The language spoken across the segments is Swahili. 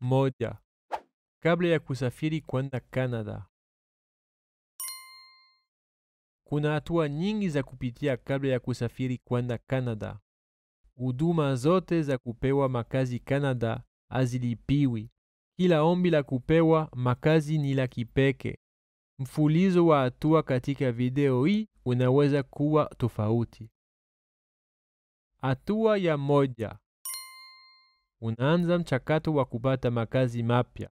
Moja, kabla ya kusafiri kwenda Canada. Kuna hatua nyingi za kupitia kabla ya kusafiri kwenda Canada. Huduma zote za kupewa makazi Canada hazilipiwi. Kila ombi la kupewa makazi ni la kipeke. Mfulizo wa hatua katika video hii unaweza kuwa tofauti. Hatua ya moja: unaanza mchakato wa kupata makazi mapya.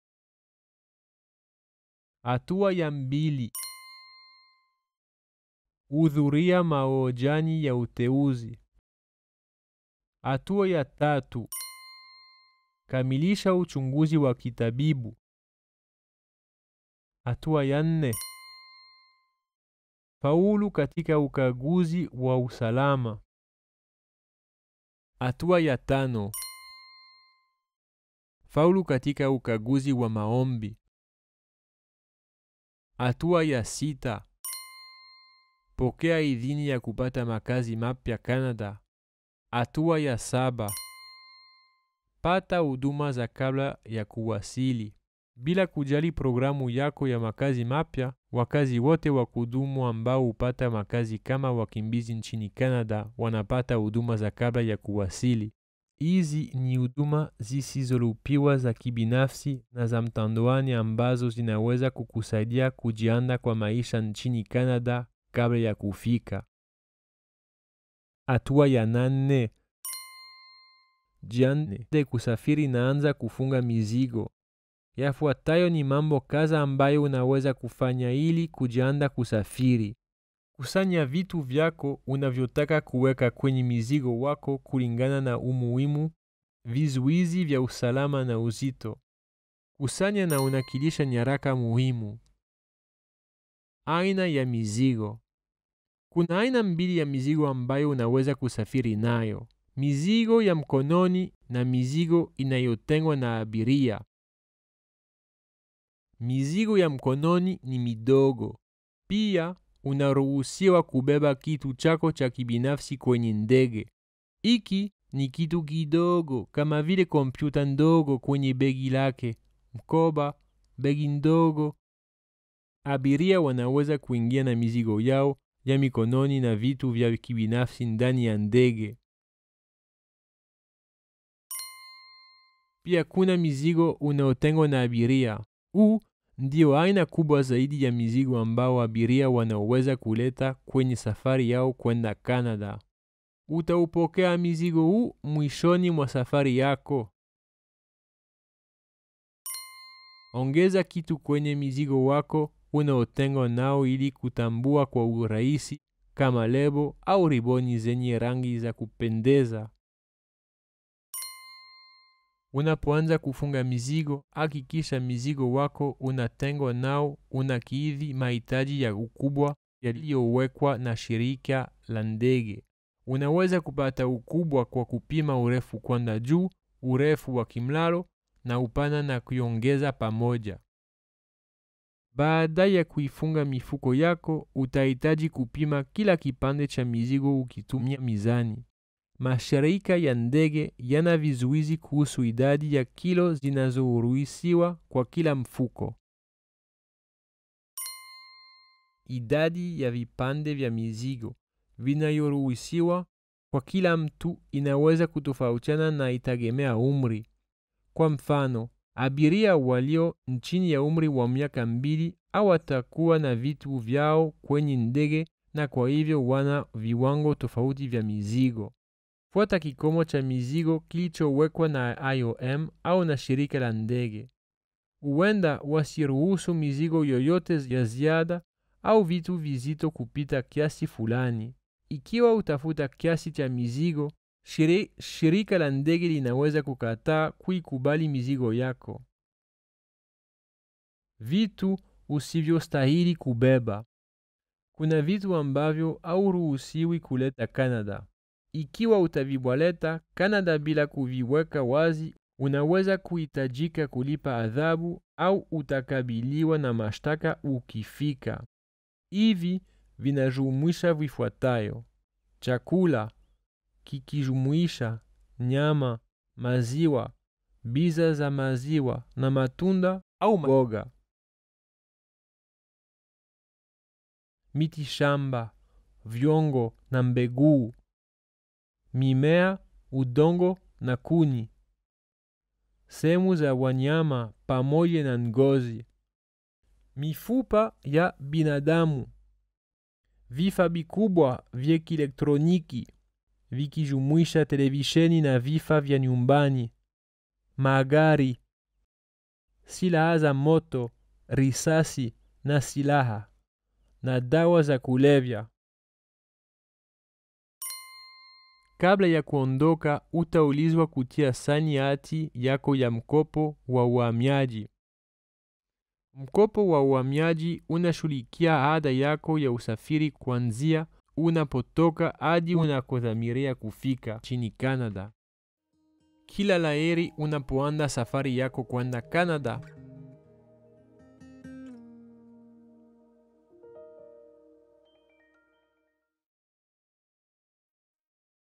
Hatua ya mbili: hudhuria maojani ya uteuzi. Hatua ya tatu: kamilisha uchunguzi wa kitabibu. Hatua ya nne: faulu katika ukaguzi wa usalama. Hatua ya tano: Faulu katika ukaguzi wa maombi. Hatua ya sita: pokea idhini ya kupata makazi mapya Canada. Hatua ya saba: pata huduma za kabla ya kuwasili. Bila kujali programu yako ya makazi mapya, wakazi wote wa kudumu ambao hupata makazi kama wakimbizi nchini Canada wanapata huduma za kabla ya kuwasili. Hizi ni huduma zisizolipiwa za kibinafsi na za mtandaoni ambazo zinaweza kukusaidia kujianda kwa maisha nchini Canada kabla ya kufika. Hatua ya nane: de kusafiri na anza kufunga mizigo. Yafuatayo ni mambo kadhaa ambayo unaweza kufanya ili kujianda kusafiri. Kusanya vitu vyako unavyotaka kuweka kwenye mizigo wako kulingana na umuhimu, vizuizi vya usalama na uzito. Kusanya na unakilisha nyaraka muhimu. Aina ya mizigo. Kuna aina mbili ya mizigo ambayo unaweza kusafiri nayo: mizigo ya mkononi na mizigo inayotengwa na abiria. Mizigo ya mkononi ni midogo. Pia unaruhusiwa kubeba kitu chako cha kibinafsi kwenye ndege. Iki ni kitu kidogo kama vile kompyuta ndogo kwenye begi lake, mkoba, begi ndogo. Abiria wanaweza kuingia na mizigo yao ya mikononi na vitu vya kibinafsi ndani ya ndege. Pia kuna mizigo unaotengwa na abiria. Huu ndiyo aina kubwa zaidi ya mizigo ambao abiria wanaoweza kuleta kwenye safari yao kwenda Canada. Utaupokea mizigo huu mwishoni mwa safari yako. Ongeza kitu kwenye mizigo wako unaotengwa nao ili kutambua kwa urahisi kama lebo au riboni zenye rangi za kupendeza. Unapoanza kufunga mizigo, hakikisha mizigo wako unatengwa nao unakidhi mahitaji ya ukubwa yaliyowekwa na shirika la ndege. Unaweza kupata ukubwa kwa kupima urefu kwenda juu, urefu wa kimlalo na upana na kuiongeza pamoja. Baada ya kuifunga mifuko yako, utahitaji kupima kila kipande cha mizigo ukitumia mizani mashirika ya ndege yana vizuizi kuhusu idadi ya kilo zinazoruhusiwa kwa kila mfuko. Idadi ya vipande vya mizigo vinayoruhusiwa kwa kila mtu inaweza kutofautiana na itegemea umri. Kwa mfano, abiria walio nchini ya umri wa miaka mbili awatakuwa na vitu vyao kwenye ndege na kwa hivyo wana viwango tofauti vya mizigo. Fuata kikomo cha mizigo kilichowekwa na IOM au na shirika la ndege. Huenda wasiruhusu mizigo yoyote ya ziada au vitu vizito kupita kiasi fulani. Ikiwa utafuta kiasi cha mizigo, shiri, shirika la ndege linaweza kukataa kuikubali mizigo yako. Vitu usivyostahili kubeba. Kuna vitu ambavyo hauruhusiwi kuleta Canada. Ikiwa utavibwaleta Kanada bila kuviweka wazi, unaweza kuhitajika kulipa adhabu au utakabiliwa na mashtaka ukifika. Hivi vinajumuisha vifuatayo: chakula kikijumuisha nyama, maziwa, biza za maziwa na matunda au mboga. Miti shamba, vyongo na mbeguu mimea, udongo na kuni, sehemu za wanyama pamoja na ngozi, mifupa ya binadamu, vifaa vikubwa vya kielektroniki vikijumuisha televisheni na vifaa vya nyumbani, magari, silaha za moto, risasi na silaha na dawa za kulevya. Kabla ya kuondoka, utaulizwa kutia saini hati yako ya mkopo wa uhamiaji. Mkopo wa uhamiaji unashughulikia ada yako ya usafiri kuanzia unapotoka hadi unakodhamiria kufika nchini Canada. Kila laheri unapoanza safari yako kwenda Canada.